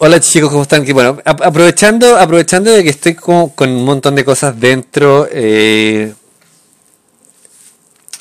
Hola chicos, ¿cómo están? Bueno, aprovechando, aprovechando de que estoy con, un montón de cosas dentro, eh,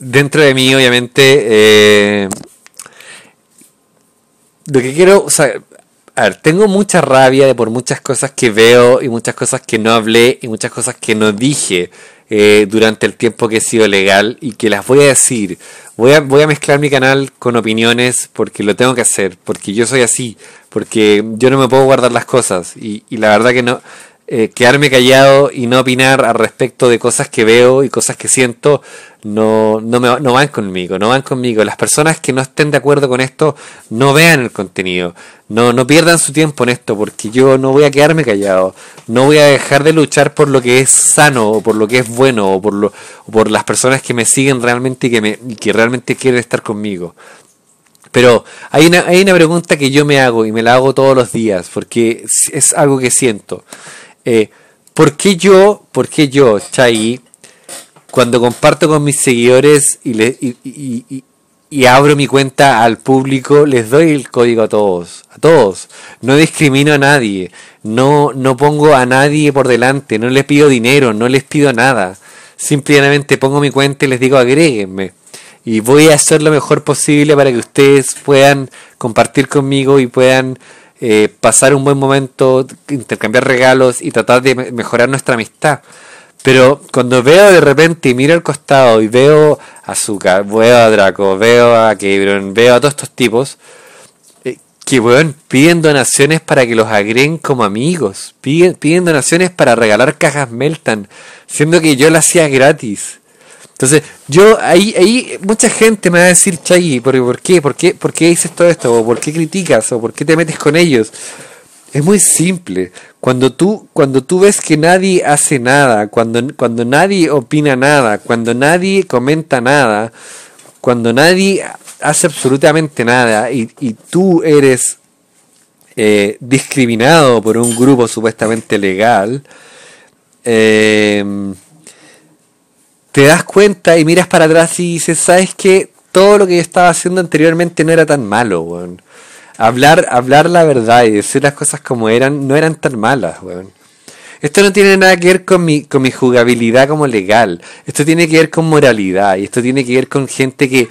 dentro de mí, obviamente, eh, lo que quiero, tengo mucha rabia de por muchas cosas que veo y muchas cosas que no hablé y muchas cosas que no dije eh, durante el tiempo que he sido legal y que las voy a decir. Voy a, voy a mezclar mi canal con opiniones porque lo tengo que hacer, porque yo soy así, porque yo no me puedo guardar las cosas y, y la verdad que no, eh, quedarme callado y no opinar al respecto de cosas que veo y cosas que siento no, no, me, no van conmigo, no van conmigo. Las personas que no estén de acuerdo con esto no vean el contenido, no, no pierdan su tiempo en esto porque yo no voy a quedarme callado, no voy a dejar de luchar por lo que es sano o por lo que es bueno o por, lo, por las personas que me siguen realmente y que, me, que realmente quieren estar conmigo. Pero hay una, hay una pregunta que yo me hago y me la hago todos los días porque es algo que siento. Eh, ¿Por qué yo, por yo, Chai, cuando comparto con mis seguidores y, le, y, abro mi cuenta al público, les doy el código a todos, a todos. No discrimino a nadie, no, no pongo a nadie por delante, no les pido dinero, no les pido nada. Simplemente pongo mi cuenta y les digo agréguenme. Y voy a hacer lo mejor posible para que ustedes puedan compartir conmigo y puedan eh, pasar un buen momento, intercambiar regalos y tratar de mejorar nuestra amistad. Pero cuando veo de repente y miro al costado y veo a veo a Draco, veo a Cabron, veo a todos estos tipos, eh, que piden donaciones para que los agreguen como amigos, piden, piden donaciones para regalar cajas Meltan, siendo que yo las hacía gratis. Entonces, yo ahí, mucha gente me va a decir, Chay, ¿por, ¿por qué? ¿Por qué? ¿Por qué dices todo esto? ¿O por qué criticas? ¿O por qué te metes con ellos? Es muy simple. Cuando tú, cuando tú ves que nadie hace nada, cuando, cuando nadie opina nada, cuando nadie comenta nada, cuando nadie hace absolutamente nada y, tú eres eh, discriminado por un grupo supuestamente legal, eh, te das cuenta y miras para atrás y dices, ¿sabes que Todo lo que yo estaba haciendo anteriormente no era tan malo, Hablar, hablar la verdad y decir las cosas como eran no eran tan malas, weón. Esto no tiene nada que ver con mi, con mi jugabilidad como legal. Esto tiene que ver con moralidad y esto tiene que ver con gente que,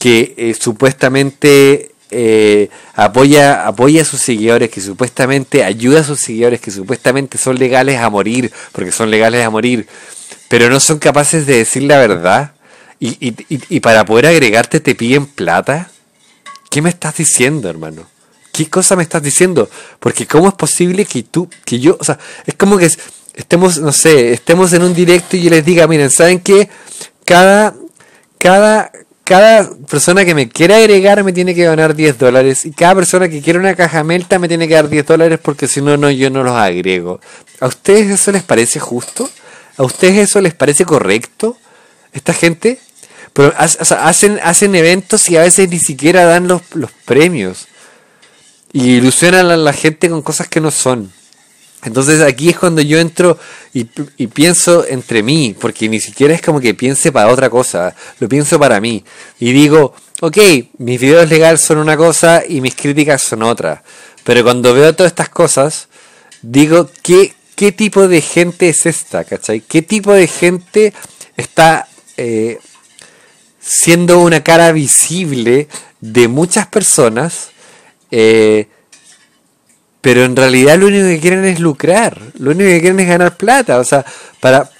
que eh, supuestamente eh, apoya, apoya a sus seguidores, que supuestamente ayuda a sus seguidores, que supuestamente son legales a morir, porque son legales a morir pero no son capaces de decir la verdad. Y, para poder agregarte te piden plata. ¿Qué me estás diciendo, hermano? ¿Qué cosa me estás diciendo? Porque cómo es posible que tú, que yo, o sea, es como que estemos, no sé, estemos en un directo y yo les diga, miren, ¿saben qué? Cada, cada, cada persona que me quiera agregar me tiene que ganar 10 dólares y cada persona que quiera una caja melta me tiene que dar 10 dólares porque si no, no, yo no los agrego. ¿A ustedes eso les parece justo? ¿A ustedes eso les parece correcto? ¿Esta gente? Pero, hacen, hacen eventos y a veces ni siquiera dan los, los premios. Y ilusionan a la gente con cosas que no son. Entonces aquí es cuando yo entro y, y, pienso entre mí, porque ni siquiera es como que piense para otra cosa, lo pienso para mí. Y digo, ok, mis videos legales son una cosa y mis críticas son otra. Pero cuando veo todas estas cosas, digo, que qué tipo de gente es esta, ¿cachai? ¿Qué tipo de gente está eh, siendo una cara visible de muchas personas? Eh, pero en realidad lo único que quieren es lucrar, lo único que quieren es ganar plata, o sea, para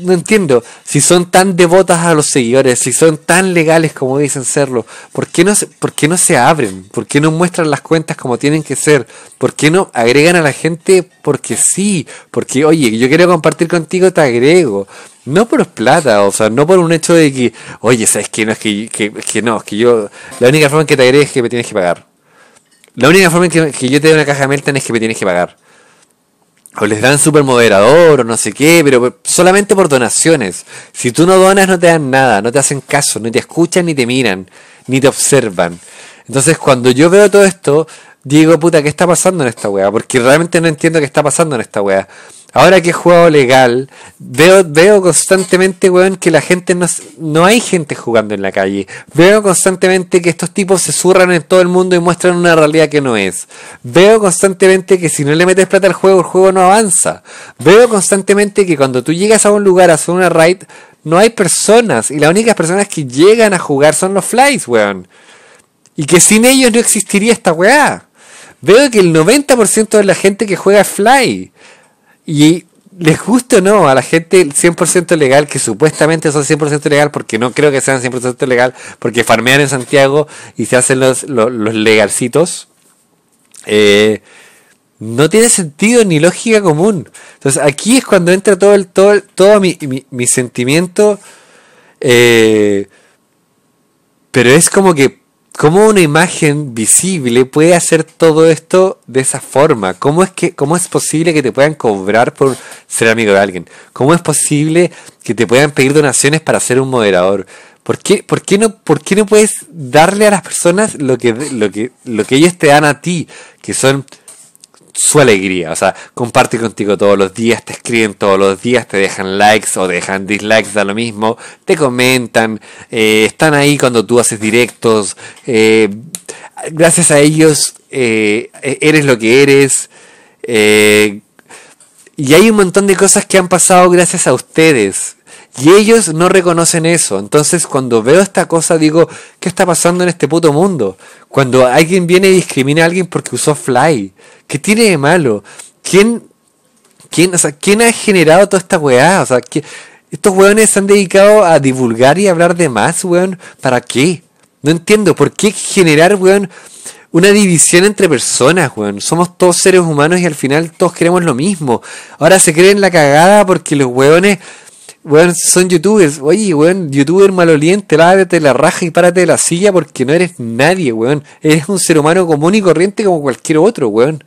no entiendo, si son tan devotas a los seguidores, si son tan legales como dicen serlo, ¿por qué no se, por qué no se abren? ¿Por qué no muestran las cuentas como tienen que ser? ¿Por qué no agregan a la gente porque sí? Porque, oye, yo quiero compartir contigo, te agrego. No por plata, o sea, no por un hecho de que, oye, ¿sabes que No, es que, que, no, es que yo, la única forma que te agrego es que me tienes que pagar. La única forma en que, yo te dé una caja de Meltan es que me tienes que pagar. O les dan super moderador o no sé qué, pero solamente por donaciones. Si tú no donas no te dan nada, no te hacen caso, no te escuchan ni te miran, ni te observan. Entonces cuando yo veo todo esto, digo, puta, ¿qué está pasando en esta wea? Porque realmente no entiendo qué está pasando en esta wea. Ahora que he jugado legal, veo, veo constantemente, weón, que la gente no, no hay gente jugando en la calle. Veo constantemente que estos tipos se surran en todo el mundo y muestran una realidad que no es. Veo constantemente que si no le metes plata al juego, el juego no avanza. Veo constantemente que cuando tú llegas a un lugar a hacer una raid, no hay personas. Y las únicas personas que llegan a jugar son los flies, weón. Y que sin ellos no existiría esta weá. Veo que el 90% de la gente que juega es Fly y les gusta o no a la gente 100% legal, que supuestamente son 100% legal, porque no creo que sean 100% legal, porque farmean en Santiago y se hacen los, legalcitos, eh, no tiene sentido ni lógica común. Entonces aquí es cuando entra todo, el, todo, todo mi, mi, mi sentimiento. Eh, pero es como que cómo una imagen visible puede hacer todo esto de esa forma. ¿Cómo es, que, es posible que te puedan cobrar por ser amigo de alguien? ¿Cómo es posible que te puedan pedir donaciones para ser un moderador? ¿Por qué, por qué no, no puedes darle a las personas lo que, lo, que, lo que ellos te dan a ti? Que son su alegría. O sea, comparte contigo todos los días, te escriben todos los días, te dejan likes o dejan dislikes, da lo mismo, te comentan, eh, están ahí cuando tú haces directos. Eh, gracias a ellos eh, e-, eres lo que eres. y hay un montón de cosas que han pasado gracias a ustedes. Y ellos no reconocen eso. Entonces cuando veo esta cosa digo, ¿qué está pasando en este puto mundo? Cuando alguien viene y discrimina a alguien porque usó fly, ¿qué tiene de malo? ¿Quién, quién, o sea, ¿quién ha generado toda esta weá? O sea, estos weones se han dedicado a divulgar y hablar de más, weón. ¿Para qué? No entiendo, ¿por qué generar, weón, una división entre personas, weón? Somos todos seres humanos y al final todos queremos lo mismo. Ahora se creen la cagada porque los weones Weón, son youtubers. Oye, weón, youtuber maloliente, lávate la raja y párate de la silla porque no eres nadie, weón. Eres un ser humano común y corriente como cualquier otro, weón.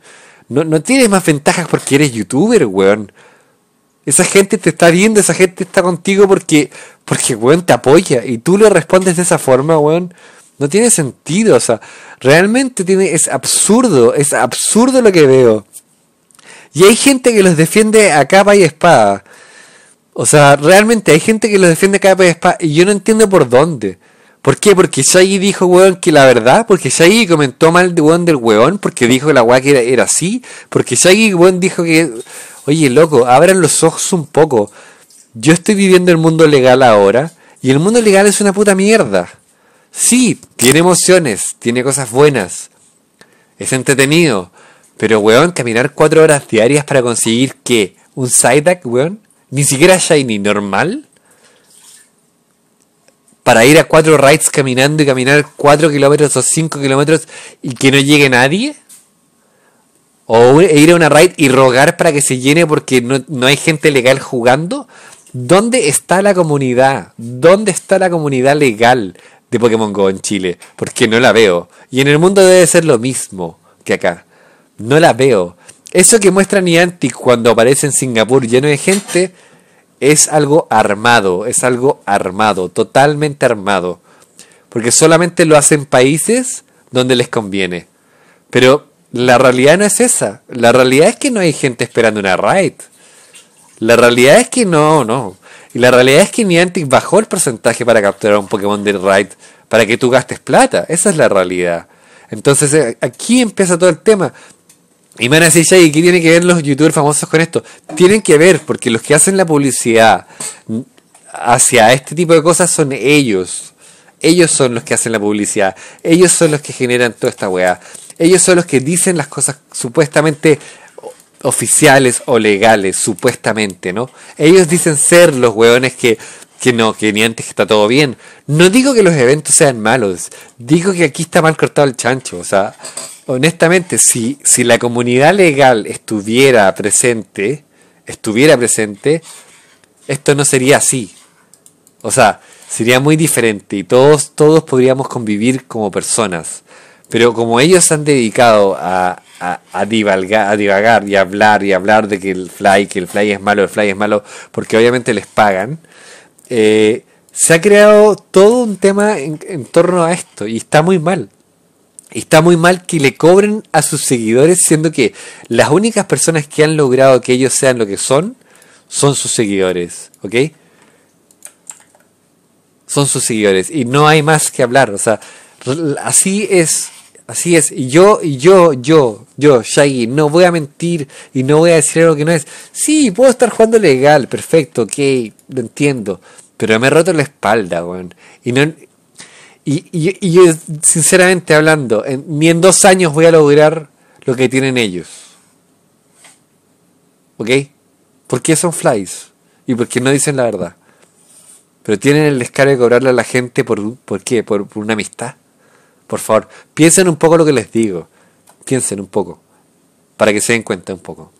No, no tienes más ventajas porque eres youtuber, weón. Esa gente te está viendo, esa gente está contigo porque, porque weón, te apoya y tú le respondes de esa forma, weón. No tiene sentido, o sea, realmente tiene, es absurdo, es absurdo lo que veo. Y hay gente que los defiende a capa y espada. O sea, realmente hay gente que lo defiende cada vez y yo no entiendo por dónde. ¿Por qué? Porque Shaggy dijo, weón, que la verdad, porque Shaggy comentó mal de weón del weón, porque dijo que la weá que era, así, porque Shaggy, weón, dijo que, oye, loco, abran los ojos un poco. Yo estoy viviendo el mundo legal ahora, y el mundo legal es una puta mierda. Sí, tiene emociones, tiene cosas buenas, es entretenido, pero, weón, caminar cuatro horas diarias para conseguir que un side weón, ni siquiera Shiny normal, para ir a cuatro rides caminando y caminar cuatro kilómetros o cinco kilómetros y que no llegue nadie. O e ir a una raid y rogar para que se llene porque no, no, hay gente legal jugando. ¿Dónde está la comunidad? ¿Dónde está la comunidad legal de Pokémon Go en Chile? Porque no la veo. Y en el mundo debe ser lo mismo que acá. No la veo. Eso que muestra Niantic cuando aparece en Singapur lleno de gente es algo armado, es algo armado, totalmente armado. Porque solamente lo hacen países donde les conviene. Pero la realidad no es esa. La realidad es que no hay gente esperando una raid. La realidad es que no, no. Y la realidad es que Niantic bajó el porcentaje para capturar un Pokémon de raid para que tú gastes plata. Esa es la realidad. Entonces eh, aquí empieza todo el tema. Y me van a decir, ¿y qué tienen que ver los youtubers famosos con esto? Tienen que ver, porque los que hacen la publicidad hacia este tipo de cosas son ellos. Ellos son los que hacen la publicidad. Ellos son los que generan toda esta weá. Ellos son los que dicen las cosas supuestamente oficiales o legales, supuestamente, ¿no? Ellos dicen ser los weones que, que no, que ni antes que está todo bien. No digo que los eventos sean malos, digo que aquí está mal cortado el chancho, o sea, honestamente, si, si la comunidad legal estuviera presente, estuviera presente, esto no sería así. O sea, sería muy diferente y todos, todos podríamos convivir como personas. Pero como ellos se han dedicado a, divagar, a divagar y hablar y hablar de que el fly, que el fly es malo, el fly es malo, porque obviamente les pagan, eh, se ha creado todo un tema en torno a esto y está muy mal está muy mal que le cobren a sus seguidores, siendo que las únicas personas que han logrado que ellos sean lo que son, son sus seguidores, ¿ok? Son sus seguidores y no hay más que hablar, o sea, así es, así es. Y yo, yo, yo, yo, Shaggy, no voy a mentir y no voy a decir algo que no es. Sí, puedo estar jugando legal, perfecto, ok, lo entiendo, pero me he roto la espalda, weón. Y no, y, yo, sinceramente hablando, en, ni en dos años voy a lograr lo que tienen ellos. ¿Ok? ¿Por qué son flies? Y porque no dicen la verdad. Pero tienen el descaro de cobrarle a la gente por, ¿por qué? Por, por una amistad. Por favor, piensen un poco lo que les digo. Piensen un poco. Para que se den cuenta un poco.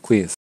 Cuídense.